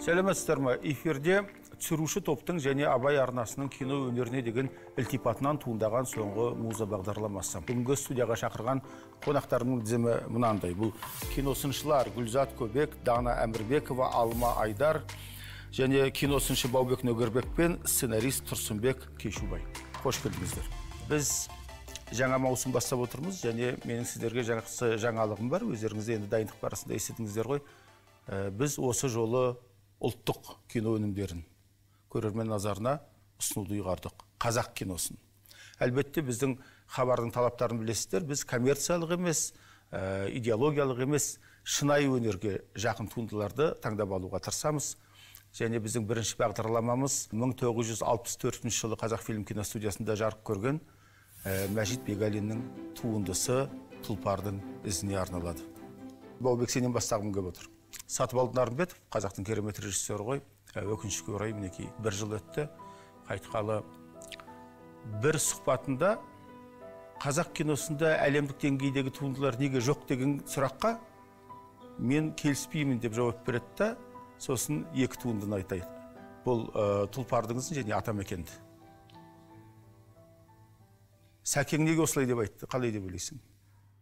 сәлеметсіздер ма эфирде түсіруші топтың және абай арнасының кино өнеріне деген ілтипатынан туындаған соңғы муза бағдарламасы бүгінгі студияға шақырған қонақтарымның тізімі мынандай бұл киносыншылар гүлзат көбек дана әмірбекова алма айдар және киносыншы баубек нөгербек пен сценарист тұрсынбек кешубай қош келдіңіздер біз жаңа маусым бастап отырмыз және менің сіздерге жақсы жаңалығым бар өздеріңіз енді дайындық барысында естідіңіздер ғой ә, біз осы жолы ұлттық кино өнімдерін көрермен назарына ұсынуды ұйғардық қазақ киносын әлбетте біздің хабардың талаптарын білесіздер біз коммерциялық емес ә, идеологиялық емес шынайы өнерге жақын туындыларды таңдап алуға тырысамыз және біздің бірінші бағдарламамыз 1964 жылы қазақфильм киностудиясында жарық көрген ә, мәжит бегалиннің туындысы тұлпардың ізіне арналады баубек сенен бастағым келіп отыр сатыбалды нарымбетов қазақтың керемет режиссері ғой ә, өкінішке орай мінекей бір жыл өтті қайтқалы бір сұхбатында қазақ киносында әлемдік деңгейдегі туындылар неге жоқ деген сұраққа мен келіспеймін деп жауап береді да сосын екі туындыны айтайық бұл ә, тұлпардыңыз және атамекенді сәкең неге осылай деп айтты қалай деп ойлайсың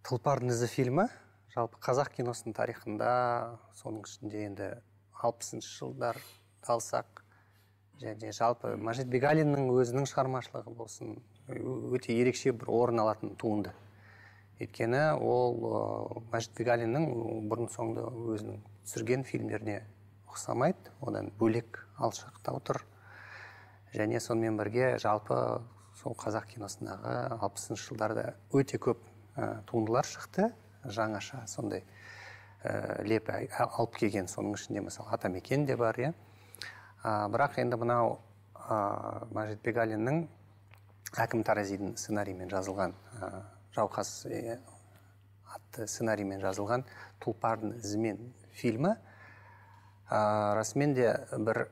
тұлпардың ізі фильмі жалпы қазақ киносының тарихында соның ішінде енді алпысыншы жылдар алсақ және жалпы мәжит бегалиннің өзінің шығармашылығы болсын өте ерекше бір орын алатын туынды өйткені ол ыыы бегалиннің бұрын соңды өзінің түсірген фильмдеріне ұқсамайды одан бөлек алшақтау тұр және сонымен бірге жалпы сол қазақ киносындағы алпысыншы жылдарда өте көп ә, туындылар шықты жаңаша сондай ә, э, леп алып келген соның ішінде мысалы атамекен де бар иә ә, бірақ енді мынау ә, мәжит бегалиннің әкім таразидің сценариймен жазылған ә, жауқас атты сценариймен жазылған тұлпардың ізімен фильмі ә, расымен де бір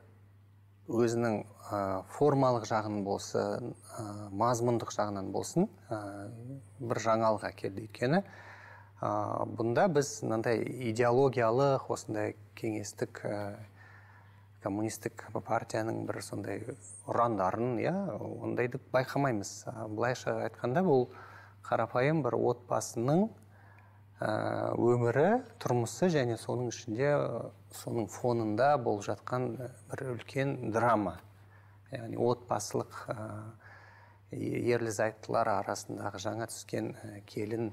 өзінің ә, формалық жағын болсын ә, мазмұндық жағынан болсын ә, бір жаңалық әкелді өйткені ыыы бұнда біз мынандай идеологиялық осындай кеңестік ыыы коммунистік партияның бір сондай ұрандарын иә ондайды байқамаймыз былайша айтқанда бұл қарапайым бір отбасының ыыы өмірі тұрмысы және соның ішінде соның фонында болып жатқан бір үлкен драма яғни отбасылық ыыы ерлі зайыптылар арасындағы жаңа түскен келін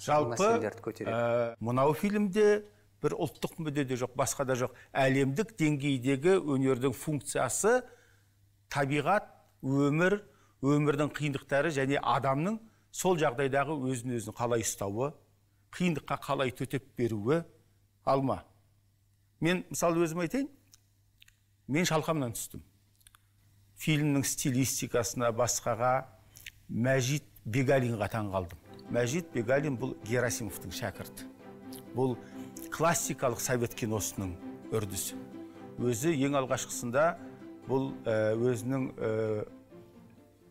жалпы ә, мынау фильмде бір ұлттық мүдде де жоқ басқа да жоқ әлемдік деңгейдегі өнердің функциясы табиғат өмір өмірдің қиындықтары және адамның сол жағдайдағы өзін өзін қалай ұстауы қиындыққа қалай төтеп беруі алма мен мысалы өзім айтайын мен шалқамнан түстім фильмнің стилистикасына басқаға мәжит бегалинға таң қалдым мәжит бегалин бұл герасимовтың шәкірті бұл классикалық совет киносының үрдісі өзі ең алғашқысында бұл өзінің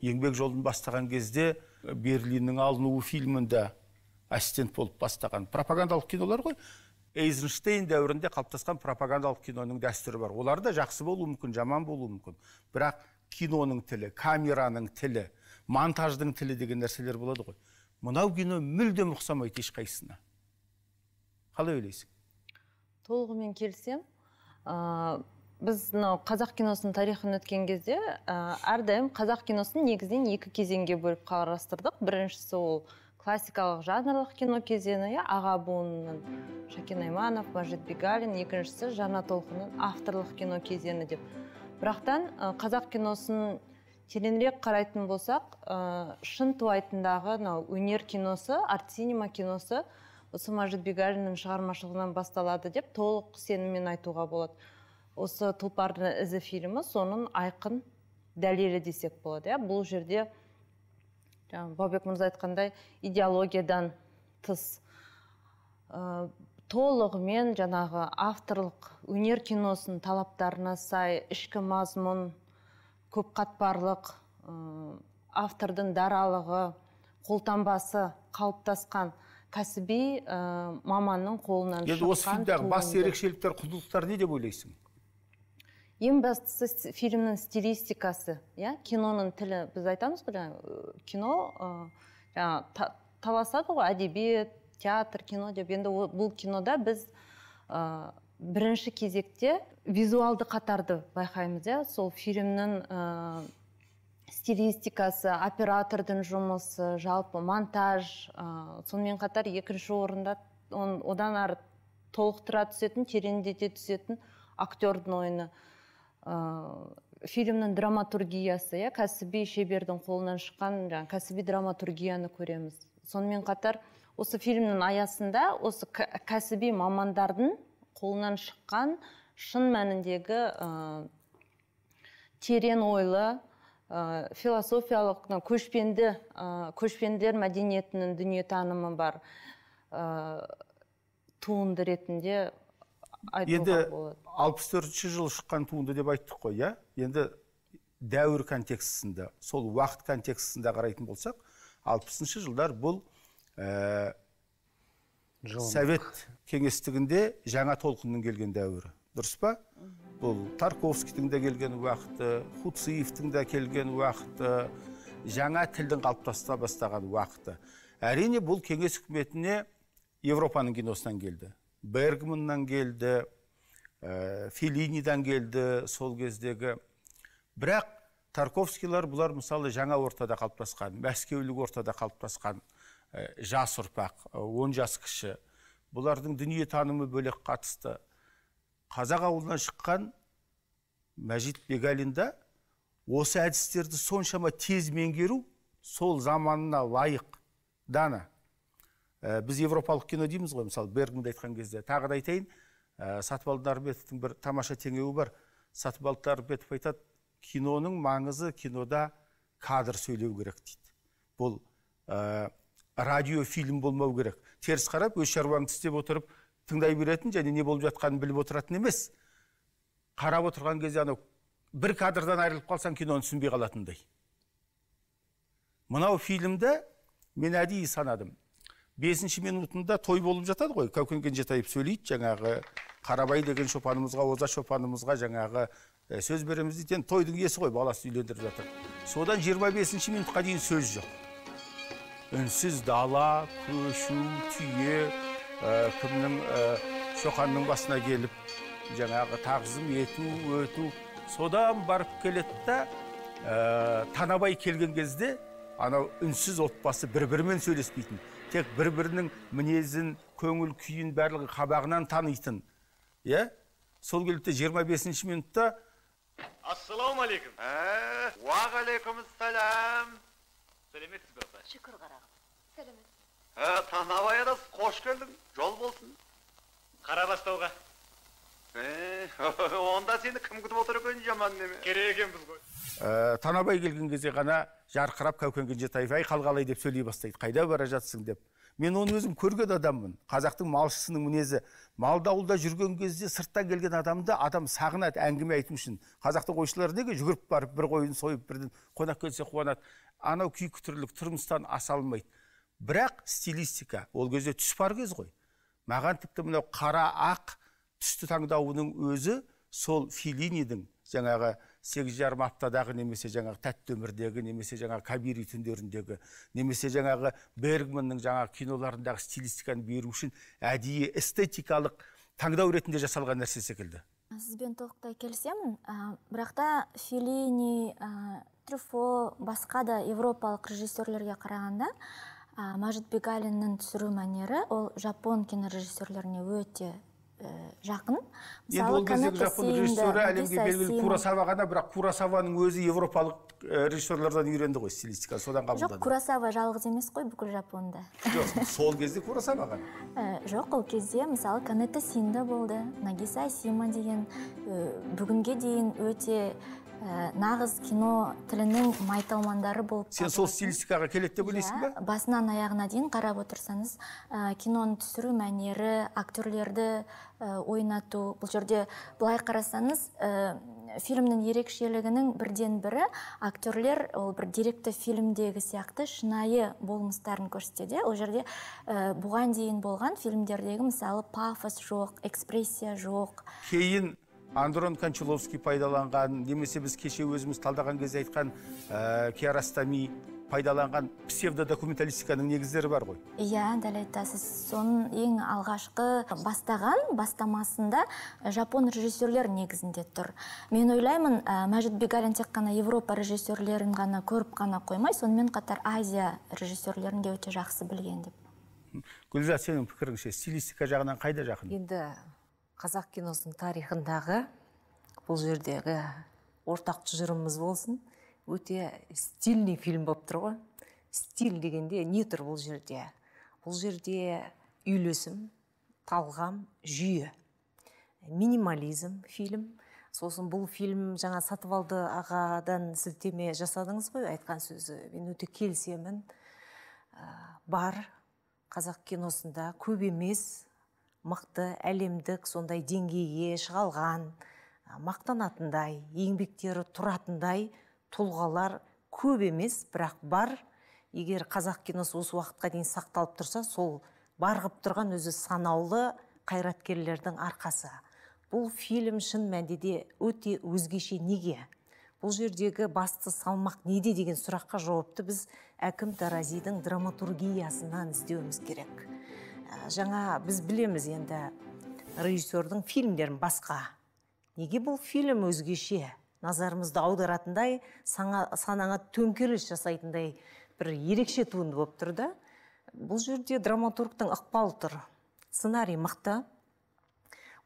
еңбек жолын бастаған кезде берлиннің алынуы фильмінде ассистент болып бастаған пропагандалық кинолар ғой эйзенштейн дәуірінде қалыптасқан пропагандалық киноның дәстүрі бар олар да жақсы болуы мүмкін жаман болуы мүмкін бірақ киноның тілі камераның тілі монтаждың тілі деген нәрселер болады ғой мынау кино мүлдем ұқсамайды ешқайсысына қалай ойлайсың толығымен келісемін ә, біз мынау қазақ киносының тарихын өткен кезде ә, әрдайым қазақ киносын негізінен екі кезеңге бөліп қарастырдық біріншісі ол классикалық жанрлық кино кезеңі иә аға буынның шәкен айманов мәжит бегалин екіншісі жаңа толқынның авторлық кино кезеңі деп бірақтан қазақ киносын тереңірек қарайтын болсақ э, шын ту мынау өнер киносы арт синема киносы осы мажит бегалиннің шығармашылығынан басталады деп толық сеніммен айтуға болады осы тұлпардың ізі фильмі соның айқын дәлелі десек болады иә бұл жерде жаңағы баубек мырза айтқандай идеологиядан тыс ә, толығымен жаңағы авторлық өнер киносының талаптарына сай ішкі мазмұн көпқатпарлық қатпарлық, автордың даралығы қолтаңбасы қалыптасқан кәсіби ыыы маманның қолынан енді осы фильмдегі басты ерекшеліктер құндылықтар не деп ойлайсың ең бастысы фильмнің стилистикасы иә киноның тілі біз айтамыз ғой жаңағы кино жаңағы та, таласады ғой әдебиет театр кино деп енді бұл кинода біз ә, бірінші кезекте визуалды қатарды байқаймыз иә сол фильмнің ә, стилистикасы оператордың жұмысы жалпы монтаж ә, сонымен қатар екінші орында он, одан ары толықтыра түсетін тереңдете түсетін актердің ойыны ә, фильмнің драматургиясы иә кәсіби шебердің қолынан шыққан жаңағы кәсіби драматургияны көреміз сонымен қатар осы фильмнің аясында осы кәсіби мамандардың қолынан шыққан шын мәніндегі ә, терең ойлы ә, философиялық көшпенді ә, көшпенділер мәдениетінің дүниетанымы бар ә, туынды ретінде енді алпыс төртінші жылы шыққан туынды деп айттық қой иә енді дәуір контекстісінде сол уақыт контекстісінде қарайтын болсақ алпысыншы жылдар бұл ә, совет кеңестігінде жаңа толқынның келген дәуірі дұрыс па бұл тарковскийдің де келген уақыты хуциевтің де келген уақыты жаңа тілдің қалыптаса бастаған уақыты әрине бұл кеңес үкіметіне европаның киносынан келді бергманнан келді ә, э, филинидан келді сол кездегі бірақ тарковскийлар бұлар мысалы жаңа ортада қалыптасқан мәскеулік ортада қалыптасқан ә, жас ұрпақ э, он жас кіші бұлардың дүниетанымы бөлек қатысты қазақ ауылынан шыққан мәжит бегалинда осы әдістерді соншама тез меңгеру сол заманына лайық дана э, біз европалық кино дейміз ғой мысалы бергманды айтқан кезде тағы да айтайын ә, сатыбалды бір тамаша теңеуі бар сатыбалды нарымбетов айтады киноның маңызы кинода кадр сөйлеу керек дейді бұл ә, радиофильм болмау керек теріс қарап өз шаруаңды істеп отырып тыңдай беретін және не болып жатқанын біліп отыратын емес қарап отырған кезде анау бір кадрдан айырылып қалсаң киноны түсінбей қалатындай мынау фильмді мен әдейі санадым бесінші минутында той болып жатады ғой кәукен кенжетаев сөйлейді жаңағы қарабай деген шопанымызға оза шопанымызға жаңағы ә, сөз береміз дейді енді тойдың иесі ғой баласы үйлендіріп жатыр содан 25 бесінші минутқа дейін сөз жоқ үнсіз дала көшу түйе кімнің шоқанның басына келіп жаңағы тағзым ету өту содан барып келеді да ә, танабай келген кезде анау үнсіз отбасы бір бірімен сөйлеспейтін тек бір бірінің мінезін көңіл күйін барлығын қабағынан танитын иә сол келіп де жиырма бесінші минутта ассалаумағалейкум уағалейкум ассалам сәлеметсіз бе апа шүкір қарағым сәлемет ә, танабай адас қош келдің жол болсын қарабастауға ә, онда сені кім күтіп отыр екен жаман неме керек екенбіз ғой ә, танабай келген кезде ғана жарқырап кәукен кенжетаев әй қалай деп сөйлей бастайды қайда бара жатсың деп мен оны өзім көрген адаммын қазақтың малшысының мінезі малды ауылда жүрген кезде сырттан келген адамды адам сағынады әңгіме айту үшін қазақтың қойшылары неге жүгіріп барып бір қойын сойып бірден қонақ келсе қуанады анау күйкі тірлік тұрмыстан аса алмайды бірақ стилистика ол кезде түс бар кез ғой маған тіпті мынау қара ақ түсті таңдауының өзі сол филинидің жаңағы сегіз жарым аптадағы немесе жаңағы тәтті өмірдегі немесе жаңағы кабири түндеріндегі немесе жаңағы бергманның жаңағы киноларындағы стилистиканы беру үшін әдейі эстетикалық таңдау ретінде жасалған нәрсе секілді сізбен толықтай келісемін ә, бірақ та филини ә, трюфо басқа да европалық режиссерлерге қарағанда ә, мажит бегалиннің түсіру мәнері ол жапон кинорежиссерлеріне өте ә, жақын енді ол кездегі жапон режиссері әлемге белгілі курасава ғана бірақ курасаваның өзі европалық э, режиссерлардан үйренді ғой стилистика содан қабылдады жоқ курасава жалғыз емес қой бүкіл жапонда жоқ сол кезде курасава ғана ә, э, жоқ ол кезде мысалы канета синда болды нагиса асима деген ә, бүгінге дейін өте ә, нағыз кино тілінің майталмандары болып сен сол стилистикаға келеді деп ойлайсың ба иә, басынан аяғына дейін қарап отырсаңыз ә, киноны түсіру мәнері актерлерді э, ойнату бұл жерде былай қарасаңыз фильмнің ерекшелігінің бірден бірі актерлер ол бір деректі фильмдегі сияқты шынайы болмыстарын көрсетеді ол жерде бұған дейін болған фильмдердегі мысалы пафос жоқ экспрессия жоқ кейін андрон кончаловский пайдаланған немесе біз кеше өзіміз талдаған кезде айтқан ә, э, киаростами пайдаланған псевдодокументалистиканың негіздері бар ғой иә дәл айтасыз соның ең алғашқы бастаған бастамасында э, жапон режиссерлер негізінде тұр мен ойлаймын э, Мәжіт бегалин тек қана европа режиссерлерін ғана көріп қана қоймай сонымен қатар азия режиссерлерін де өте жақсы білген деп гүлзат сенің пікіріңше стилистика жағынан қайда жақын енді қазақ киносының тарихындағы бұл жердегі ортақ тұжырымымыз болсын өте стильный фильм болып тұр ғой стиль дегенде не тұр бұл жерде бұл жерде үйлесім талғам жүйе минимализм фильм сосын бұл фильм жаңа сатыбалды ағадан сілтеме жасадыңыз ғой айтқан сөзі мен өте келісемін ә, бар қазақ киносында көп емес мықты әлемдік сондай деңгейге шығалған мақтанатындай еңбектері тұратындай тұлғалар көп емес бірақ бар егер қазақ киносы осы уақытқа дейін сақталып тұрса сол барғып тұрған өзі санаулы қайраткерлердің арқасы бұл фильм шын мәнінде өте өзгеше неге бұл жердегі басты салмақ неде деген сұраққа жауапты біз әкім таразидың драматургиясынан іздеуіміз керек жаңа біз білеміз енді режиссердің фильмдерін басқа неге бұл фильм өзгеше назарымызды аударатындай саңа, санаңа төңкеріс жасайтындай бір ерекше туынды болып тұр да бұл жерде драматургтың ықпалы тұр сценарий мықты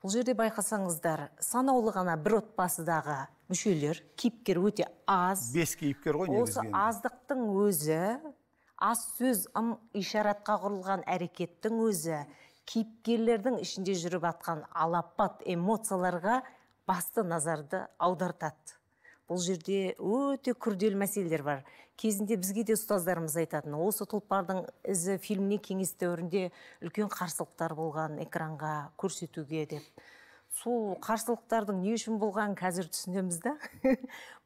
бұл жерде байқасаңыздар санаулы ғана бір отбасыдағы мүшелер кейіпкер өте аз бес кейіпкер ғой негізі осы аздықтың өзі аз сөз ым ишаратқа құрылған әрекеттің өзі кейіпкерлердің ішінде жүріп атқан алапат эмоцияларға басты назарды аудартады бұл жерде өте күрделі мәселелер бар кезінде бізге де ұстаздарымыз айтатын осы тұлпардың ізі фильміне кеңес дәуірінде үлкен қарсылықтар болған экранға көрсетуге деп сол қарсылықтардың не үшін болғанын қазір түсінеміз да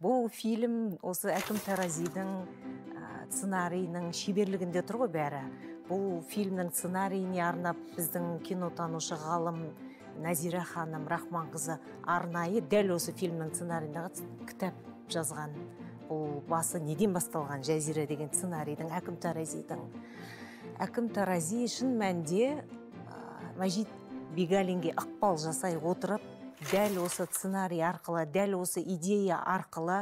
бұл фильм осы әкім таразидың ә, сценарийінің шеберлігінде тұр ғой бәрі бұл фильмнің сценарийіне арнап біздің кинотанушы ғалым назира ханым рахманқызы арнайы дәл осы фильмнің сценарийдағы кітап жазған бұл басы неден басталған жазира деген сценарийдің әкім таразидің әкім тарази шын мәнінде ә, мәжит бегалинге ықпал жасай отырып дәл осы сценарий арқылы дәл осы идея арқылы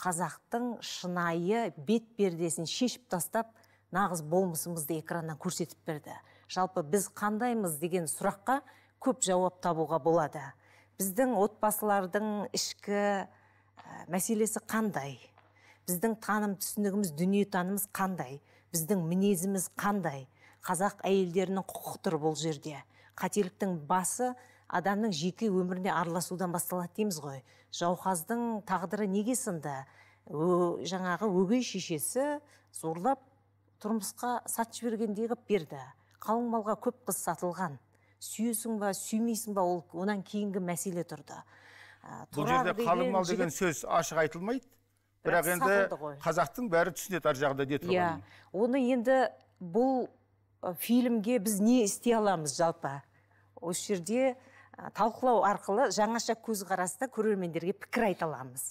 қазақтың шынайы бет пердесін шешіп тастап нағыз болмысымызды экраннан көрсетіп берді жалпы біз қандаймыз деген сұраққа көп жауап табуға болады біздің отбасылардың ішкі ә, мәселесі қандай біздің таным түсінігіміз дүниетанымыз қандай біздің мінезіміз қандай қазақ әйелдерінің құқықтыр бұл жерде қателіктің басы адамның жеке өміріне араласудан басталады дейміз ғой жауқаздың тағдыры неге сынды жаңағы өгей шешесі зорлап тұрмысқа сатып жібергендей қылып берді қалың малға көп қыз сатылған сүйесің ба сүймейсің ба ол одан кейінгі мәселе тұрды ә, бұл жерде қалың мал деген сөз ашық айтылмайды бірақ, енді қазақтың бәрі түсінеді ар жағында не иә. тұрғанын оны енді бұл Э, фильмге біз не істей аламыз жалпы осы жерде талқылау арқылы жаңаша көзқараста көрермендерге пікір айта аламыз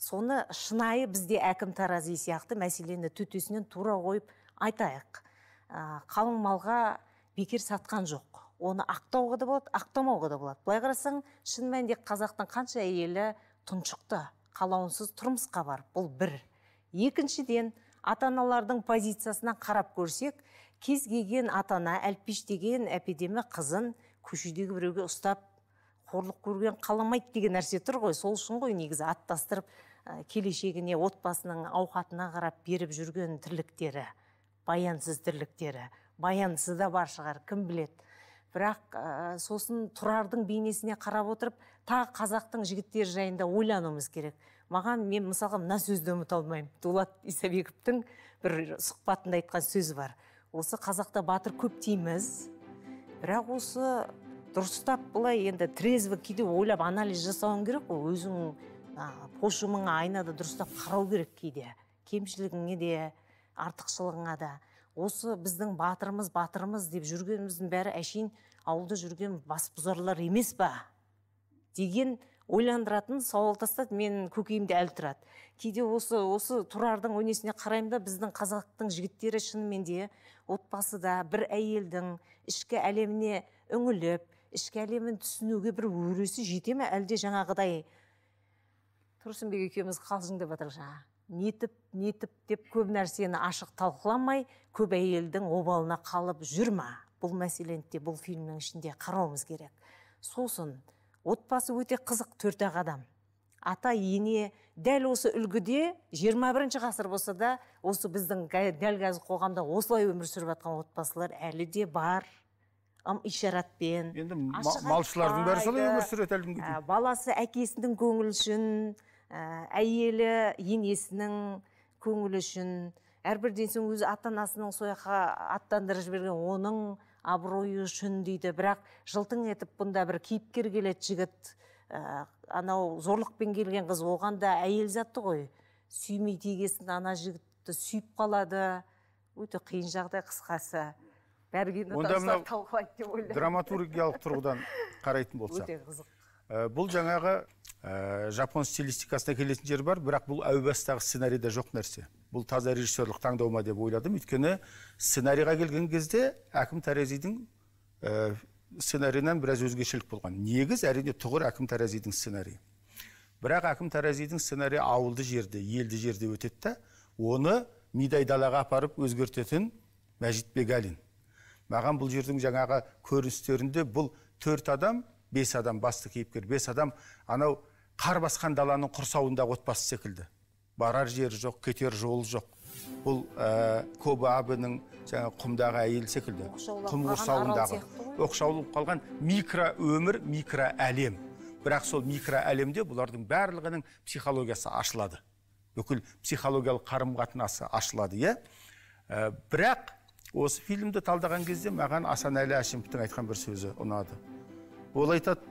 соны шынайы бізде әкім тарази сияқты мәселені төтесінен тура қойып айтайық э, қалың малға бекер сатқан жоқ оны ақтауға да болады ақтамауға да болады былай қарасаң шын мәнінде қазақтың қанша әйелі тұншықты қалауынсыз тұрмысқа барып бұл бір екіншіден ата аналардың позициясына қарап көрсек кез келген ата ана әлпештеген әпедемі қызын көшедегі біреуге ұстап қорлық көрген қаламайды деген нәрсе тұр ғой сол үшін ғой негізі аттастырып ә, келешегіне отбасының ауқатына қарап беріп жүрген тірліктері баянсыз тірліктері баянсыз да бар шығар кім білет бірақ ә, сосын тұрардың бейнесіне қарап отырып тағы қазақтың жігіттері жайында ойлануымыз керек маған мен мысалға мына сөзді ұмыта алмаймын дулат исабековтың бір сұхбатында айтқан сөзі бар осы қазақта батыр көп дейміз бірақ осы дұрыстап былай енді трезво кейде ойлап анализ жасауың керек қой өзің пошымыңа айнада дұрыстап қарау керек кейде кемшілігіңе де артықшылығыңа да осы біздің батырымыз батырымыз деп жүргеніміздің бәрі әшейін ауылда жүрген басбұзарлар емес па деген ойландыратын сауал тастады менің көкейімде әлі тұрады кейде осы осы тұрардың өнесіне қараймын да біздің қазақтың жігіттері шынымен де отбасыда бір әйелдің ішкі әлеміне үңіліп ішкі әлемін түсінуге бір өресі жете ме әлде жаңағыдай тұрсынбек екеуміз қалжыңдап деп жаңа нетіп нетіп деп көп нәрсені ашық талқыламай көп әйелдің обалына қалып жүр ма бұл мәселені де бұл фильмнің ішінде қарауымыз керек сосын отбасы өте қызық төрт ақ адам ата ене дәл осы үлгіде 21 бірінші ғасыр болса да осы біздің дәл қазір қоғамда осылай өмір сүріп жатқан отбасылар әлі де бар ишаратпен енді малшылардың бәрі солай өмір сүреді әлі күнге ә, баласы әкесінің көңілі үшін ә, әйелі енесінің көңілі үшін әрбір соң өзі ата анасының сол аттандырып жіберген оның абыройы үшін дейді бірақ жылтың етіп бұнда бір кейіпкер келеді жігіт ә, анау зорлықпен келген қыз оған да әйел затты ғой сүймей тигесін ана жігітті сүйіп қалады өте қиын жағдай қысқасы онда мынау драматургиялық тұрғыдан қарайтын болсақ өте қызық ә, бұл жаңағы ә, жапон стилистикасына келетін жері бар бірақ бұл әу бастағы сценарийде жоқ нәрсе бұл таза режиссерлік таңдау ма деп ойладым өйткені сценарийға келген кезде әкім таразидің ә, э, біраз өзгешелік болған негіз әрине тұғыр әкім таразидің сценарийі бірақ әкім таразидің сценарийі ауылды жерде елді жерде өтеді да оны мидай далаға апарып өзгертетін мәжит бегалин маған бұл жердің жаңағы көріністерінде бұл төрт адам бес адам басты кейіпкер бес адам анау қар басқан даланың құрсауындағы отбасы секілді барар жері жоқ кетер жолы жоқ бұл ә, көбі абының жаңағы құмдағы әйелі секілді құм құрсауындағы оқшаулып қалған микро өмір микро әлем бірақ сол микро әлемде бұлардың барлығының психологиясы ашылады бүкіл психологиялық қарым қатынасы ашылады иә ә, бірақ осы фильмді талдаған кезде маған асанәлі әшімовтің айтқан бір сөзі ұнады ол айтады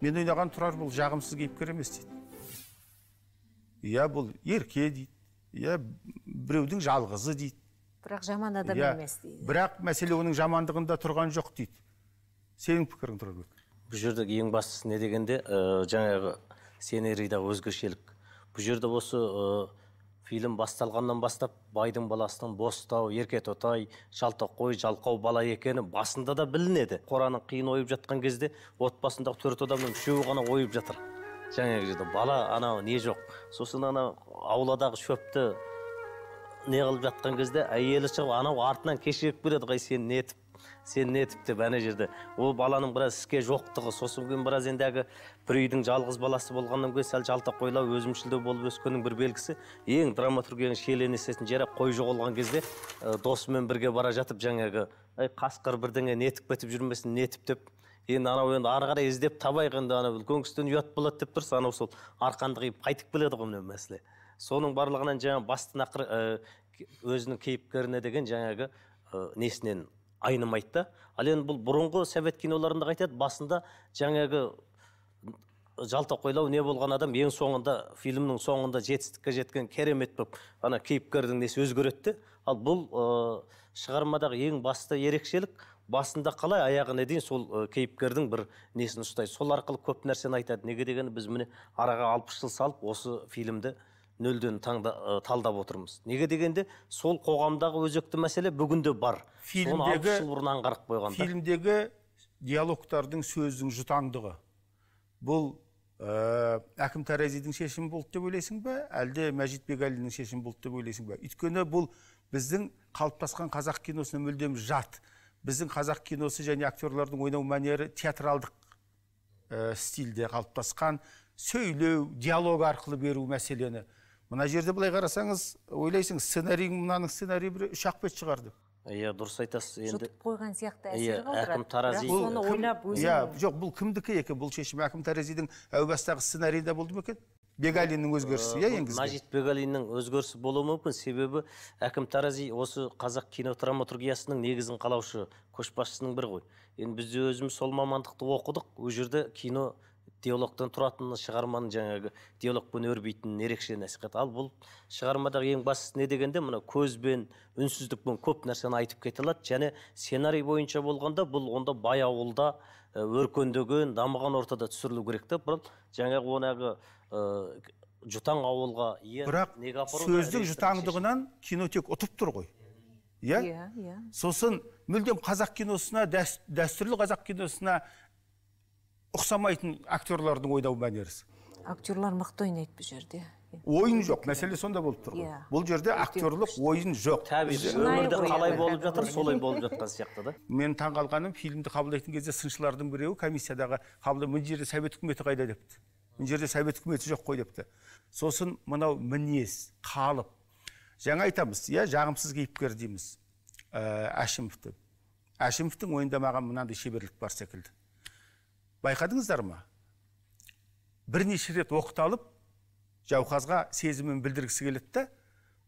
мен ойнаған тұрар бұл жағымсыз кейіпкер емес дейді иә бұл ерке дейді иә біреудің жалғызы дейді бірақ жаман адам емес дейді бірақ мәселе оның жамандығында тұрған жоқ дейді сенің пікірің тұрарбек бұл жерде ең бастысы не дегенде ә, жаңағы сценарийдағы өзгешелік бұл жерде осы ә, фильм басталғаннан бастап байдың баласының бостау еркетотай жалтақ қой жалқау бала екені басында да білінеді қораның қиын ойып жатқан кезде отбасындағы төрт адамның үшеуі ғана ойып жатыр жаңағы жерде бала анау не жоқ сосын ана ауладағы шөпті не қылып жатқан кезде әйелі шығып анау артынан кешігіп келеді ғой сен нетіп сен нетіп деп ана жерде ол баланың біраз іске жоқтығы сосын кейін біраз енді әлгі бір үйдің жалғыз баласы болғаннан кейін сәл қойлау, өзімшілдеу болып өскеннің бір белгісі ең драматургияның шиеленісетін жері қой жоғалған кезде досымен бірге бара жатып жаңағы әй қасқыр бірдеңе нетіп кетіп жүрмесін нетіп деп енді анау енді әрі қарай іздеп табайық енді анау үлкен кісіден ұят болады деп тұрса анау сол арқанды қиып қайтып келеді ғой міне мәселе соның барлығынан жаңағы басты нақыр ыыы өзінің кейіпкеріне деген жаңағы ы несінен айнымайды да ал енді бұл бұрынғы совет киноларында қайтеді басында жаңағы жалтақойлау не болған адам ең соңында фильмнің соңында жетістікке жеткен керемет болып ана кейіпкердің несі өзгереді де ал бұл ыыы шығармадағы ең басты ерекшелік басында қалай аяғына дейін сол кейіпкердің бір несін ұстайды сол арқылы көп нәрсені айтады неге дегенде біз міне араға алпыс жыл салып осы фильмді нөлден таңда талдап отырмыз неге дегенде сол қоғамдағы өзекті мәселе бүгінде бар фильмдегі жыл бұрын аңғарып қойған фильмдегі диалогтардың сөздің жұтаңдығы бұл ә, әкім таразидің шешімі болды деп ойлайсың ба әлде мәжит бегалиннің шешімі болды деп ойлайсың ба өйткені бұл біздің қалыптасқан қазақ киносына мүлдем жат біздің қазақ киносы және актерлардың ойнау мәнері театралдық ә, стильде қалыптасқан сөйлеу диалог арқылы беру мәселені мына жерде былай қарасаңыз ойлайсың сценарий мынаның сценарийі бір үш ақ бет шығар иә дұрыс айтасыз енді жұтып қойған сияқты иә, әсер қалдырады тарази өзі иә, жоқ бұл кімдікі екен бұл шешім әкім таразидің әу бастағы сценарийінде болды ма екен бегалиннің э, өзгерісі иә енгізген мәжит бегалиннің өзгерісі болуы мүмкін себебі әкім тарази осы қазақ кинодраматургиясының негізін қалаушы көшбасшысының бірі ғой енді біз де өзіміз сол мамандықты оқыдық ол жерде кино диалогтан тұратыны шығарманың жаңағы диалогпен өрбитінін ерекше насихат ал бұл шығармадағы ең бастысы не дегенде мына көзбен үнсіздікпен көп нәрсені айтып кете алады және сценарий бойынша болғанда бұл онда бай ауылда э, өркендеген дамыған ортада түсірілу керек те бұл жаңағы оңағы ыыы жұтаң ауылға бірақ сөздің жұтаңдығынан кино тек ұтып тұр ғой иә иә, иә. сосын мүлдем қазақ киносына дәстүрлі қазақ киносына ұқсамайтын актерлардың ойнау мәнерісі актерлар мықты ойнайды бұл жерде ойын жоқ мәселе сонда болып тұр ғой иә. бұл жерде актерлық ойын жоқ қалай болып жатыр солай болып жатқан сияқты да мен таңқалғаным фильмді қабылдайтын кезде сыншылардың біреуі комиссиядағы қабылда мына жерде совет үкіметі қайда депті мына жерде совет үкіметі жоқ қой депті сосын мынау мінез қалып жаңа айтамыз иә жағымсыз кейіпкер дейміз ә, әшімовті әшімовтің ойында маған мынандай шеберлік бар секілді байқадыңыздар ма бірнеше рет оқталып жауқазға сезімін білдіргісі келеді да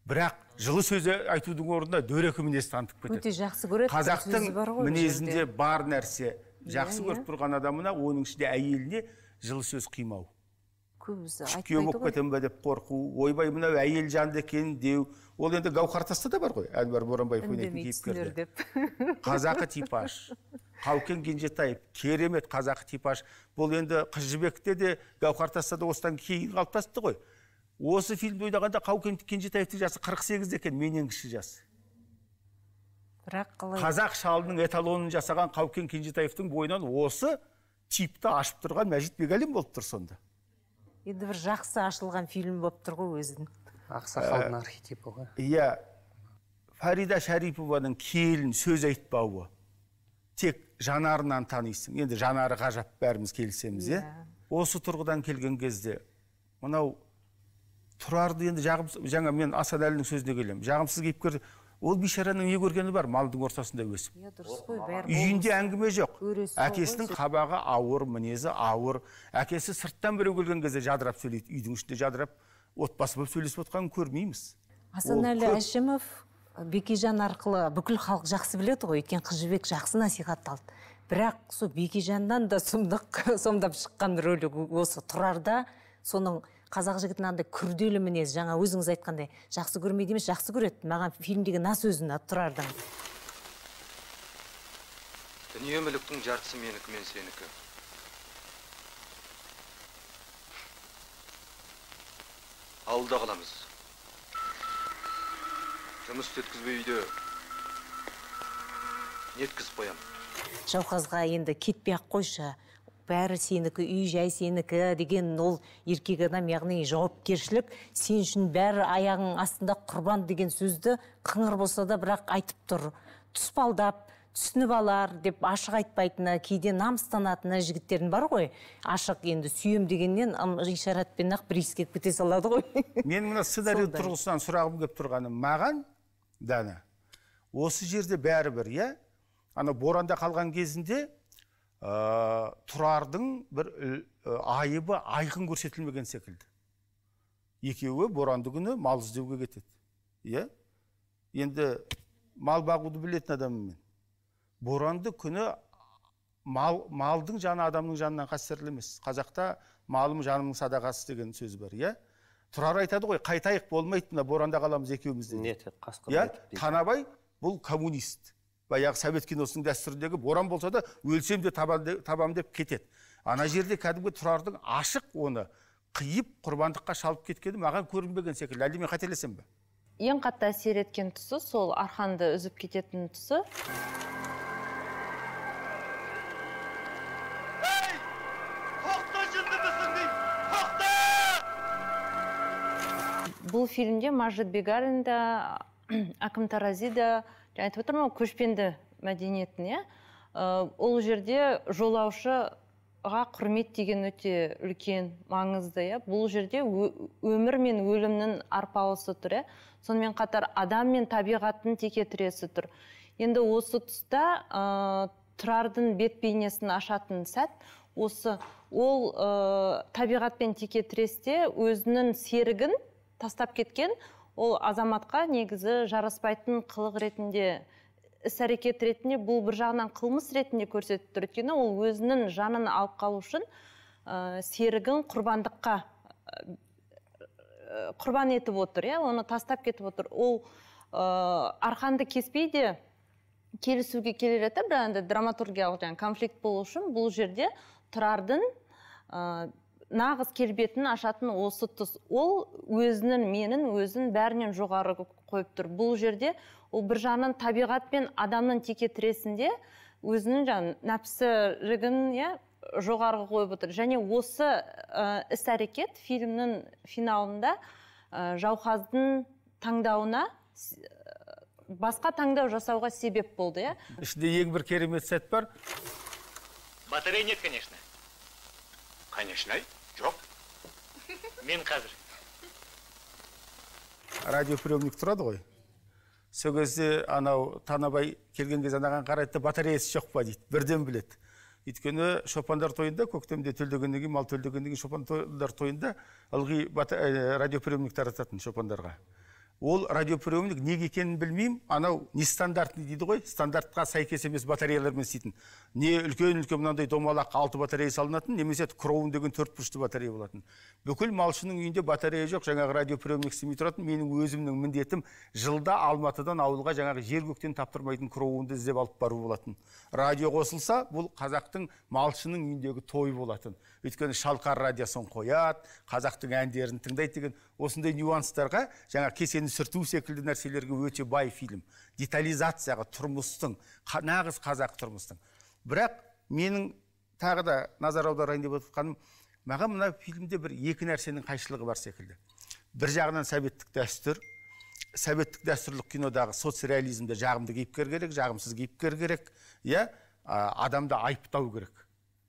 бірақ жылы сөз айтудың орнына дөрекі мінез танытып кетеді өте жақсы көреді қазақтың мінезінде бар нәрсе жақсы иә, көріп иә. тұрған адамына оның ішінде әйеліне жылы сөз қимау көп күйеу болып кетемін ба деп қорқу ойбай мынау әйел жанды екен деу ол енді таста да бар ғой әнуар боранбаев ойнайтын деп қазақы типаж қаукен кенжетаев керемет қазақы типаж бұл енді қыз жібекте де таста да осыдан кейін қалыптасты ғой осы фильмді ойнағанда қаукен кенжетаевтың жасы қырық сегізде екен менен кіші жас бірақ қалай қазақ шалының эталонын жасаған қаукен кенжетаевтың бойынан осы типті ашып тұрған мәжит бегалин болып тұр сонда енді бір жақсы ашылған фильм болып тұр ғой өзінің ақсақалдың ә, архетипі ғой иә фарида шарипованың келін сөз айтпауы тек жанарынан танисың енді жанары ғажап бәріміз келісеміз иә, иә. осы тұрғыдан келген кезде мынау тұрарды енді жағым жаңа мен асанәлінің сөзіне келемін жағымсыз кейіпкер ол бейшараның не көргені бар малдың ортасында өсіп иә, үйінде әңгіме жоқ әкесінің қабағы ауыр мінезі ауыр әкесі сырттан біреу келген кезде жадырап сөйлейді үйдің ішінде жадырап отбасы болып сөйлесіп отқанын көрмейміз асанәлі әшімов бекежан арқылы бүкіл халық жақсы біледі ғой өйткені қыз жібек жақсы насихатталды бірақ сол бекежаннан да сұмдық сомдап шыққан рөлі осы тұрарда соның қазақ жігітінің андай күрделі мінез жаңа өзіңіз айтқандай жақсы көрмейді емес жақсы көреді маған фильмдегі мына сөзі ұнады тұрардың дүние мүліктің жартысы менікі мен сенікі ауылда қаламыз жұмыс істеткізбей үйде неткізіп қоямын жауқазға енді кетпей ақ қойшы бәрі сенікі үй жай сенікі деген ол еркек адам яғни жауапкершілік сен үшін бәрі аяғыңның астында құрбан деген сөзді қыңыр болса да бірақ айтып тұр тұспалдап түсініп алар деп ашық айтпайтыны кейде намыстанатыны жігіттердің бар ғой ашық енді сүйем дегеннен ишаратпен ақ бір иіскеп кете салады ғой менің мына сценарий тұрғысынан сұрағым келіп тұрғаны маған дана осы жерде бәрібір иә ана боранда қалған кезінде ә, тұрардың бір айыбы айқын көрсетілмеген секілді екеуі боранды күні мал іздеуге кетеді иә енді мал бағуды білетін адаммын мен боранды күні мал малдың жаны адамның жанынан қастерлі емес қазақта малым жанымның садағасы деген сөз бар иә тұрар айтады ғой қайтайық болмайды мына боранда қаламыз екеуміз деп иә танабай бұл коммунист баяғы совет киносының дәстүріндегі боран болса да өлсем де табам деп кетеді ана жерде кәдімгі тұрардың ашық оны қиып құрбандыққа шалып кеткені маған көрінбеген секілді әлде мен қателесем бе ең қатты әсер еткен тұсы сол арханды үзіп кететін тұсы бұл фильмде мажит бегарин да әкім тарази да жаңа айтып отырмын ғой көшпенді мәдениетін иә ол жерде жолаушыға құрмет деген өте үлкен маңызды иә бұл жерде өмір мен өлімнің арпалысы тұр иә сонымен қатар адам мен табиғаттың текетіресі тұр енді осы тұста ыыы тұрардың бет бейнесін ашатын сәт осы ол ыыы табиғатпен текетіресте өзінің серігін тастап кеткен ол азаматқа негізі жараспайтын қылық ретінде іс әрекет ретінде бұл бір жағынан қылмыс ретінде көрсетіп тұр өйткені ол өзінің жанын алып қалу үшін ә, серігін құрбандыққа құрбан етіп отыр иә оны тастап кетіп отыр ол ә, арқанды кеспей де келісуге келе жатыр бірақ енді драматургиялық жаңағы конфликт болу үшін бұл жерде тұрардың нағыз келбетін ашатын осы тұс ол өзінің менін өзін бәрінен жоғары қойып тұр бұл жерде ол бір жағынан табиғат пен адамның текетіресінде өзінің жаңағы нәпсірігін иә жоғары қойып отыр және осы ә, іс әрекет фильмнің финалында ә, таңдауына басқа таңдау жасауға себеп болды иә ішінде ең бір керемет сәт бар батарея нет конечно конечно мен қазір радио тұрады ғой сол анау танабай келген кезде анаған қарайды да батареясы жоқ па дейді бірден біледі өйткені шопандар тойында көктемде төлдегеннен кейін мал төлдегеннен шопандар тойында ылғи э, радиоприемник тарататын шопандарға ол радиоприемник неге екенін білмеймін анау нестандартный дейді ғой стандартқа сәйкес емес батареялармен істейтін не үлкен үлкен мынандай домалақ алты батарея салынатын немесе кроун деген төртбұрышты батарея болатын бүкіл малшының үйінде батарея жоқ жаңағы радиоприемник істемей тұратын менің өзімнің міндетім жылда алматыдан ауылға жаңағы жер көктен таптырмайтын кроунды іздеп алып бару болатын радио қосылса бұл қазақтың малшының үйіндегі тойы болатын өйткені шалқар радиосын қояды қазақтың әндерін тыңдайды деген осындай нюанстарға жаңа кесені сүрту секілді нәрселерге өте бай фильм детализацияға тұрмыстың қа, нағыз қазақ тұрмыстың бірақ менің тағы да назар аударайын деп отырғаным маған мына фильмде бір екі нәрсенің қайшылығы бар секілді бір жағынан советтік дәстүр советтік дәстүрлік кинодағы соцреализмде жағымды кейіпкер керек жағымсыз кейіпкер керек иә адамды айыптау керек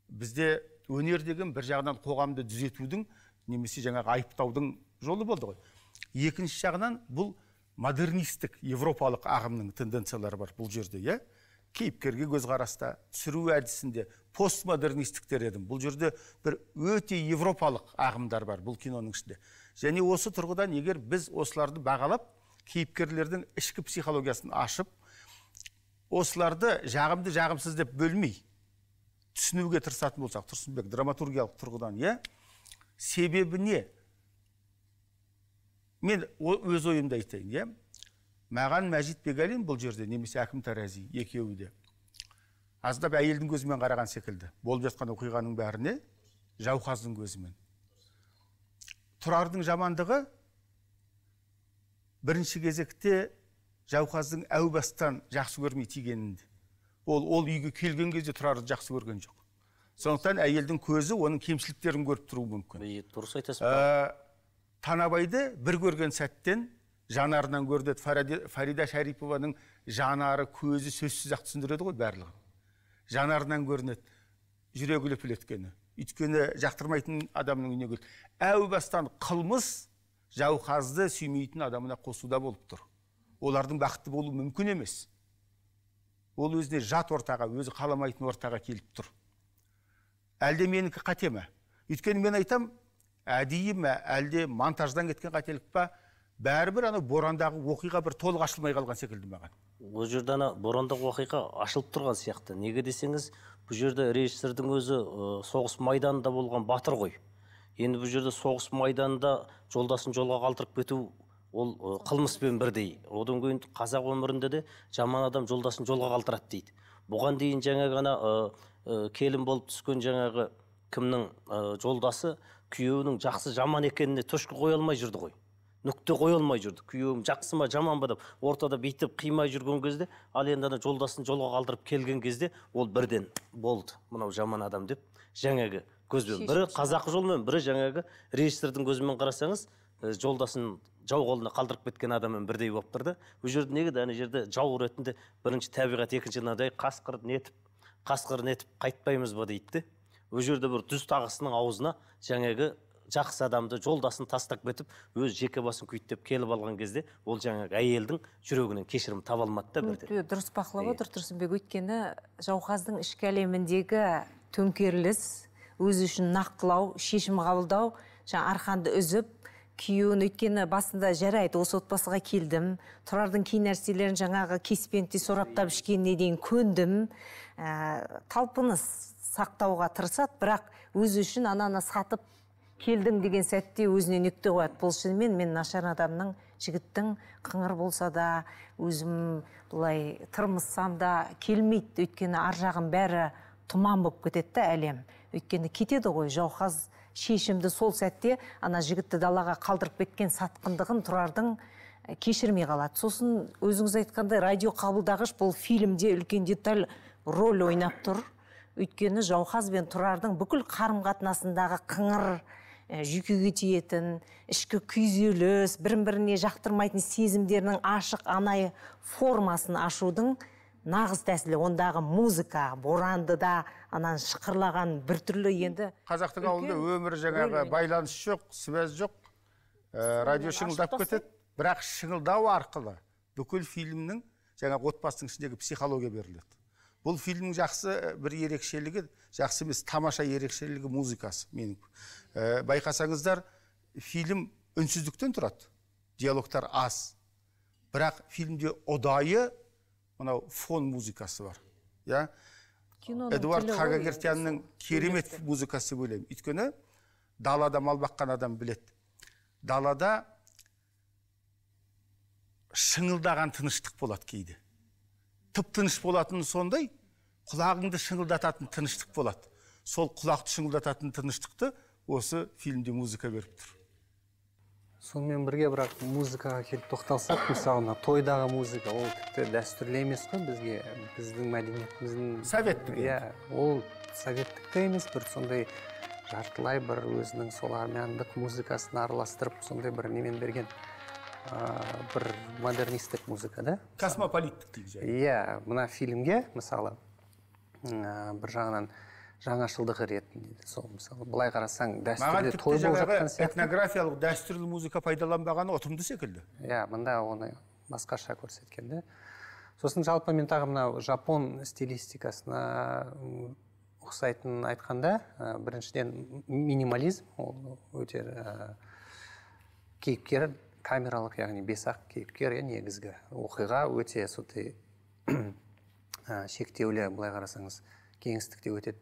бізде өнер деген бір жағынан қоғамды түзетудің немесе жаңағы айыптаудың жолы болды ғой екінші жағынан бұл модернистік европалық ағымның тенденциялары бар бұл жерде иә кейіпкерге көзқараста түсіру әдісінде постмодернистіктер едім бұл жерде бір өте европалық ағымдар бар бұл киноның ішінде және осы тұрғыдан егер біз осыларды бағалап кейіпкерлердің ішкі психологиясын ашып осыларды жағымды жағымсыз деп бөлмей түсінуге тырысатын болсақ тұрсынбек драматургиялық тұрғыдан иә себебі не мен өз ойымды айтайын иә маған мәжит бегалин бұл жерде немесе әкім тарази екеуі де аздап әйелдің көзімен қараған секілді болып жатқан оқиғаның бәріне жауқаздың көзімен тұрардың жамандығы бірінші кезекте жауқаздың әу бастан жақсы көрмей тигенінде ол ол үйге келген кезде тұрарды жақсы көрген жоқ сондықтан әйелдің көзі оның кемшіліктерін көріп тұруы мүмкін дұрыс айтасыз ә, танабайды бір көрген сәттен жанарынан көрді фарида шарипованың жанары көзі сөзсіз ақ түсіндіреді ғой барлығын жанарынан көрінеді жүрегі лүпіл еткені өйткені жақтырмайтын адамның үйіне келді әу бастан қылмыс жауқазды сүймейтін адамына қосуда болып тұр олардың бақытты болуы мүмкін емес ол өзіне жат ортаға өзі қаламайтын ортаға келіп тұр әлде менікі қате ме өйткені мен айтам әдейі ме әлде монтаждан кеткен қателік па бәрібір анау борандағы оқиға бір толық ашылмай қалған секілді маған ол жерде ана борандағы оқиға ашылып тұрған сияқты неге десеңіз бұл жерде режиссердің өзі ә, соғыс майданында болған батыр ғой енді бұл жерде соғыс майданында жолдасын жолға қалдырып кету ол э, қылмыспен бірдей одан кейін қазақ өмірінде де жаман адам жолдасын жолға қалдырады дейді бұған дейін жаңа ғана э, э, келін болып түскен жаңағы кімнің жолдасы күйеуінің жақсы жаман екеніне точка қоя алмай жүрді ғой нүкте қоя алмай жүрді күйеуім жақсы ма жаман ба деп ортада бүйтіп қимай жүрген кезде ал енді ана жолдасын жолға қалдырып келген кезде ол бірден болды мынау жаман адам деп жаңағы көзбен бірі қазақы жолмен бірі жаңағы режиссердің көзімен қарасаңыз Э, жолдасын жау қолына қалдырып кеткен адаммен бірдей болып тұр да ол жерде неге ана жерде жау ретінде бірінші табиғат екінші мынадай қасқыр нетіп қасқыр нетіп қайтпаймыз ба дейді де ол жерде бір дүз тағысының аузына жаңағы жақсы адамды жолдасын тастап кетіп өз жеке басын күйттеп келіп алған кезде ол жаңағы әйелдің жүрегінен кешірім таба алмады да бірде дұрыс бақылап отыр тұрсынбек өйткені жауқаздың ішкі әлеміндегі төңкеріліс өзі үшін нақтылау шешім қабылдау жаңа арқанды үзіп күйеуін өйткені басында жарайды осы отбасыға келдім тұрардың кей нәрселерін жаңағы кеспенді сораптап ішкеніне дейін көндім ә, талпыныс сақтауға тырысады бірақ өзі үшін ананы сатып келдің деген сәтте өзіне нүкте қояды бұл шынымен мен нашар адамның жігіттің қыңыр болса да өзім былай тырмыссам да келмейді өйткені ар жағын бәрі тұман болып кетеді да әлем өйткені кетеді ғой жауқаз шешімді сол сәтте ана жігітті далаға қалдырып кеткен сатқындығын тұрардың э, кешірмей қалады сосын өзіңіз айтқандай радио қабылдағыш бұл фильмде үлкен деталь рөл ойнап тұр өйткені жауһаз бен тұрардың бүкіл қарым қатынасындағы қыңыр э, жүйкеге тиетін ішкі күйзеліс бірін біріне жақтырмайтын сезімдерінің ашық анайы формасын ашудың нағыз тәсілі ондағы музыка борандыда да анан шықырлаған біртүрлі енді қазақтың ауылында өмір жаңағы байланыс жоқ связь жоқ ә, радио шыңылдап кетеді бірақ шыңылдау арқылы бүкіл фильмнің жаңағы отбасының ішіндегі психология беріледі бұл фильмнің жақсы э, бір ерекшелігі жақсы емес тамаша ерекшелігі музыкасы менің ә, байқасаңыздар фильм үнсіздіктен тұрады диалогтар аз бірақ фильмде ұдайы мынау фон музыкасы бар иә эдуард хагагертянның керемет музыкасы деп ойлаймын өйткені далада мал баққан адам біледі далада шыңылдаған тыныштық болады кейде тып тыныш болатын сондай құлағыңды шыңылдататын тыныштық болады сол құлақты шыңылдататын тыныштықты осы фильмде музыка беріп тұр сонымен бірге бірақ музыкаға келіп тоқталсақ мысалы мына тойдағы музыка ол тіпті дәстүрлі емес қой бізге біздің мәдениетіміздің советтік иә ол советтік те емес бір сондай жартылай бір өзінің сол армяндық музыкасын араластырып сондай бір немен берген ыыы бір модернистік музыка да космополиттік иә мына фильмге мысалы ә, бір жағынан жаңашылдық сол мысалы былай қарасаң той этнографиялық дәстүрлі музыка пайдаланбағаны ұтымды секілді иә мында оны басқаша көрсеткен да сосын жалпы мен тағы мынау жапон стилистикасына ұқсайтынын айтқанда ә, біріншіден минимализм ол өте ә, кейіпкер камералық яғни бес ақ кейіпкер иә негізгі оқиға өте сондай ә, шектеулі былай қарасаңыз кеңістікте өтеді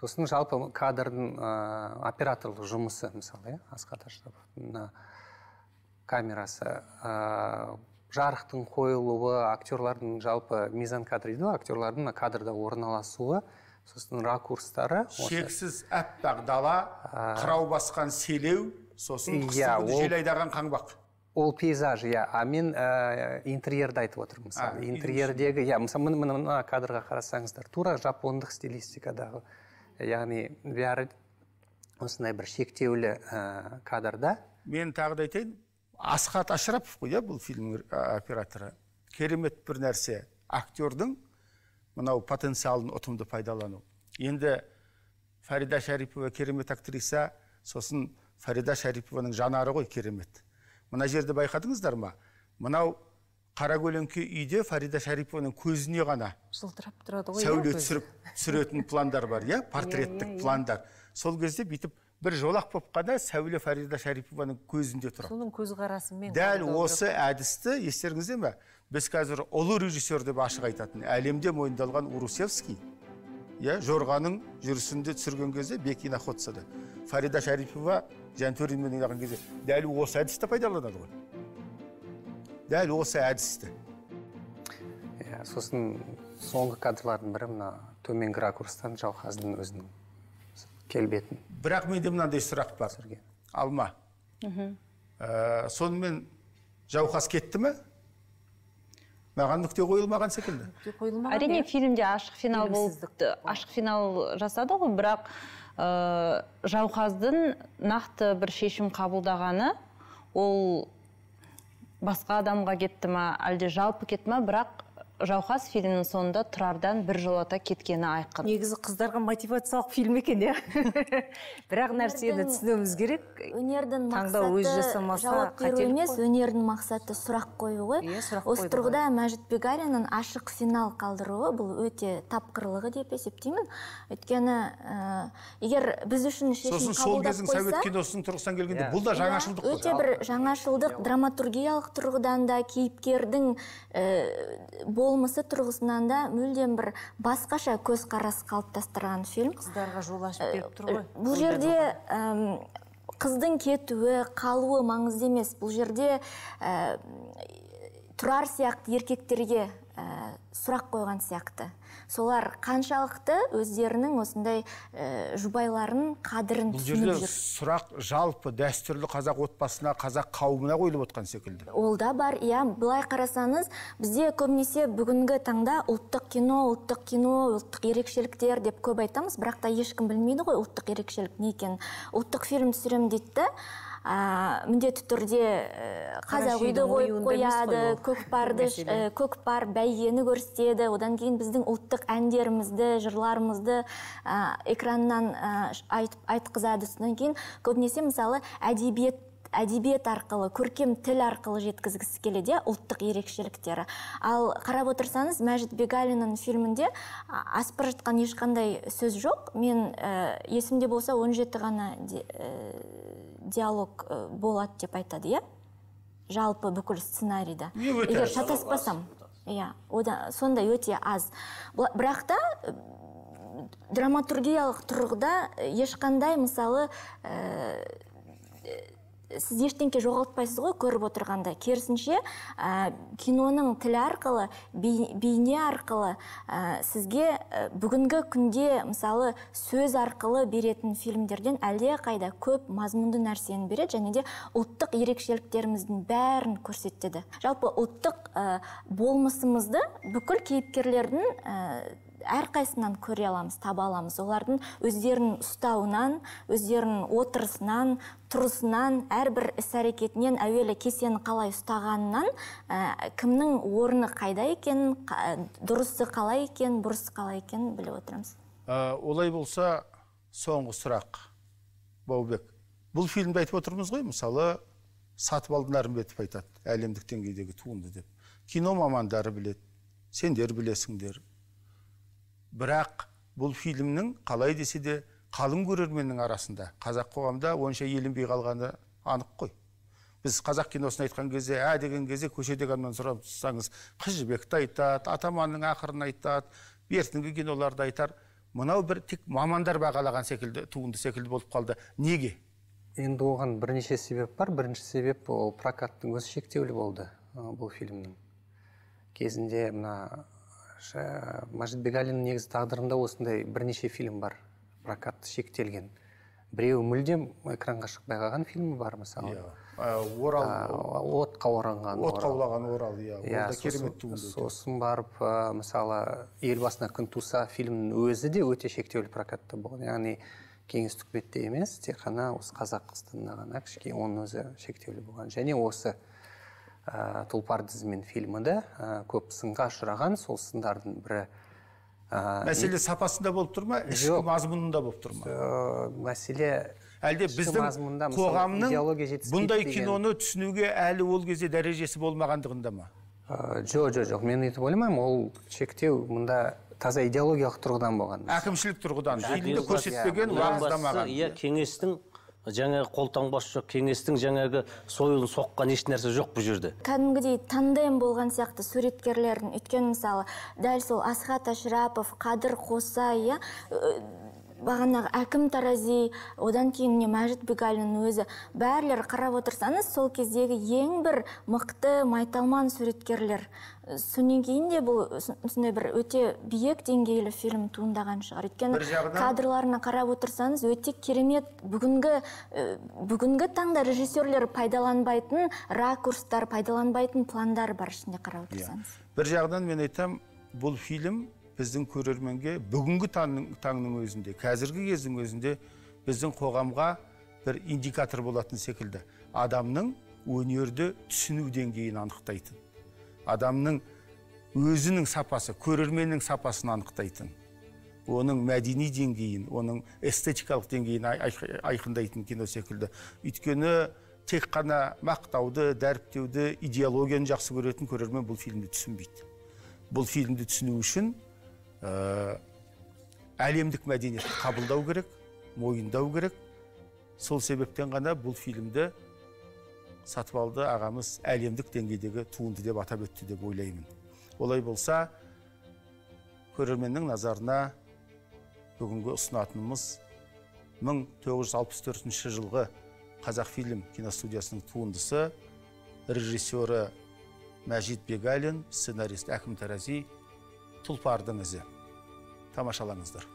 сосын жалпы кадрдың ыыы операторлық жұмысы мысалы иә асхат мына камерасы ыыы жарықтың қойылуы актерлардың жалпы мизанкадр дейді ғой актерлардың мына кадрда орналасуы сосын ракурстары шексіз аппақ дала қырау басқан селеу сосын иә, қыстыгүні жел айдаған қаңбақ ол пейзаж иә а мен ә, интерьерді айтып отырмын мысалы интерьердегі иә мысалы мына мына кадрға қарасаңыздар тура жапондық стилистикадағы яғни бәрі осындай бір шектеулі ә, кадрда мен тағы да айтайын асхат ашрапов қой иә бұл фильмнің операторы керемет бір нәрсе актердің мынау потенциалын ұтымды пайдалану енді фарида шарипова керемет актриса сосын фарида шарипованың жанары ғой керемет мына жерде байқадыңыздар ма мынау қара көлеңке үйде фарида Шарипованың көзіне ғана жылтырап тұрады ғой сәуле иә, түсіріп түсіретін пландар бар иә портреттік пландар сол кезде бүйтіп бір жолақ болып қана сәуле фарида Шарипованың көзінде тұрады соның көзқарасымен дәл осы әдісті естеріңізде ме біз қазір ұлы режиссер деп ашық айтатын әлемде мойындалған урусевский иә жорғаның жүрісінде түсірген кезде беки деп фарида жантөрин жантөринмен ойнаған кезде дәл осы әдісті пайдаланады ғой дәл осы әдісті иә сосын соңғы кадрлардың бірі мына төменгі ракурстан жауһаздың өзінің келбетін бірақ менде мынандай сұрақ бар алма мхм ә, сонымен жауқаз кетті ме маған нүкте қойылмаған секілді қойылмаған әрине фильмде ашық финал болып ашық финал жасады ғой бірақ ә, жауқаздың нақты бір шешім қабылдағаны ол басқа адамға кетті ма әлде жалпы кетті ма бірақ жауқас фильмінің соңында тұрардан біржолата кеткені айқын негізі қыздарға мотивациялық фильм екен иә бірақ нәрсені түсінуіміз керек өнердің таңдау өз беру емес өнердің мақсаты сұрақ қою ғой иә, осы тұрғыда мәжит бегариннің ашық финал қалдыруы бұл өте тапқырлығы деп есептеймін өйткені ә, егер біз үшін сосын сол кездің совет киносының тұрғысынан келгенде иә. бұл да жаңашылдық иә, қой өте бір жаңашылдық драматургиялық тұрғыдан да кейіпкердің ә, болмысы тұрғысынан да мүлдем бір басқаша көзқарас қалыптастырған фильм қыздарға жол ашып э, беріп тұр ғой э, бұл жерде қыздың кетуі қалуы маңызды емес бұл жерде тұрар сияқты еркектерге Э, сұрақ қойған сияқты солар қаншалықты өздерінің осындай ә, жұбайларын қадірін бұл жерде сұрақ жалпы дәстүрлі қазақ отбасына қазақ қауымына қойылып отқан секілді ол да бар иә былай қарасаңыз бізде көбінесе бүгінгі таңда ұлттық кино ұлттық кино ұлттық ерекшеліктер деп көп айтамыз бірақ та ешкім білмейді ғой ұлттық ерекшелік не екенін ұлттық фильм түсіремін дейді да ә, міндетті түрде қазақ үйді қойып қояды көкпарды көкпар бәйгені көрсетеді одан кейін біздің ұлттық әндерімізді жырларымызды ә, экраннан ә, айтып айтқызады содан кейін көбінесе мысалы әдебиет әдебиет арқылы көркем тіл арқылы жеткізгісі келеді иә, ұлттық ерекшеліктері ал қарап отырсаңыз мәжит бегалиннің фильмінде асып жатқан ешқандай сөз жоқ мен ә, есімде болса 17 ғана диалог ы болады деп айтады иә жалпы бүкіл сценарийда егер шатаспасам иә сондай өте аз бірақ та драматургиялық тұрғыда ешқандай мысалы ыыы э, сіз ештеңке жоғалтпайсыз ғой көріп отырғанда керісінше ә, киноның тілі арқылы бейне арқылы ә, сізге бүгінгі күнде мысалы сөз арқылы беретін фильмдерден әлде қайда көп мазмұнды нәрсені береді және де ұлттық ерекшеліктеріміздің бәрін көрсетеді жалпы ұлттық болмысымызды бүкіл кейіпкерлердің әрқайсысынан көре аламыз таба аламыз олардың өздерінің ұстауынан өздерінің отырысынан тұрысынан әрбір іс әрекетінен әуелі кесені қалай ұстағанынан ә, кімнің орны қайда екенін ә, дұрысы қалай екенін бұрысы қалай екенін біліп отырмыз ә, олай болса соңғы сұрақ баубек бұл фильмді айтып отырмыз ғой мысалы сатып алды нарымбетов айтады әлемдік деңгейдегі туынды деп кино мамандары біледі сендер білесіңдер бірақ бұл фильмнің қалай десе де қалың көрерменнің арасында қазақ қоғамда онша елінбей қалғаны анық қой біз қазақ киносын айтқан кезде ә деген кезде көшедегі адамнан тұрсаңыз қыз жібекті айтады атаманның ақырын айтады бертінгі киноларды айтар мынау бір тек мамандар бағалаған секілді туынды секілді болып қалды неге енді оған бірнеше себеп бар бірінші себеп ол прокаттың өзі шектеулі болды бұл фильмнің кезінде мына мәжитбек бегалиннің негізі тағдырында осындай бірнеше фильм бар прокат шектелген біреуі мүлдем экранға шықпай қалған фильмі бар мысалы иә орал отқа оранған отқа улаған орал иә, иә да керемет сосын барып мысалы ел басына күн туса фильмнің өзі де өте шектеулі прокатта болған яғни кеңестік бетте емес тек қана осы қазақстанда ғана кішкене оның өзі шектеулі болған және осы ә, э, тұлпар дізімен фильмі де э, ә, көп сынға ұшыраған сол сындардың бірі ә, мәселе сапасында болып тұр ма ішкі мазмұнында болып тұр ма мәселе әлде біздің қоғамның бұндай киноны түсінуге әлі ол кезде дәрежесі болмағандығында ма жоқ жоқ жоқ мен өйтіп ойламаймын ол шектеу мұнда таза идеологиялық тұрғыдан болған әкімшілік тұрғыдан фильмді көрсетпеген иә кеңестің жаңағы қолтаңбасы жоқ кеңестің жаңағы сойылын соққан ешнәрсе жоқ бұл жерде кәдімгідей тандем болған сияқты суреткерлердің өйткені мысалы дәл сол асхат әшірапов қадыр қосай иә бағанағы әкім тарази одан кейін міне мәжит бегалиннің өзі бәрілер қарап отырсаңыз сол кездегі ең бір мықты майталман суреткерлер э, содан кейін де бұл э, сондай бір өте биік деңгейлі фильм туындаған шығар өйткені кадрларына қарап отырсаңыз өте керемет бүгінгі э, бүгінгі таңда режиссерлер пайдаланбайтын ракурстар пайдаланбайтын пландар бар ішінде қарап иә. отырсаңыз бір жағынан мен айтамын бұл фильм біздің көрерменге бүгінгі таңның, өзінде қазіргі кездің өзінде біздің қоғамға бір индикатор болатын секілді адамның өнерді түсіну деңгейін анықтайтын адамның өзінің сапасы көрерменнің сапасын анықтайтын оның мәдени деңгейін оның эстетикалық деңгейін айқындайтын кино секілді өйткені тек қана мақтауды дәріптеуді идеологияны жақсы көретін көрермен бұл фильмді түсінбейді бұл фильмді түсіну үшін ә, әлемдік мәдениетті қабылдау керек мойындау керек сол себептен ғана бұл фильмді сатыбалды ағамыз әлемдік деңгейдегі туынды деп атап өтті деп ойлаймын олай болса көрерменнің назарына бүгінгі ұсынатынымыз 1964 жылғы Қазақ қазақфильм киностудиясының туындысы режиссері мәжит бегалин сценарист әкім тарази tulpardınızı tamaşalanızdır.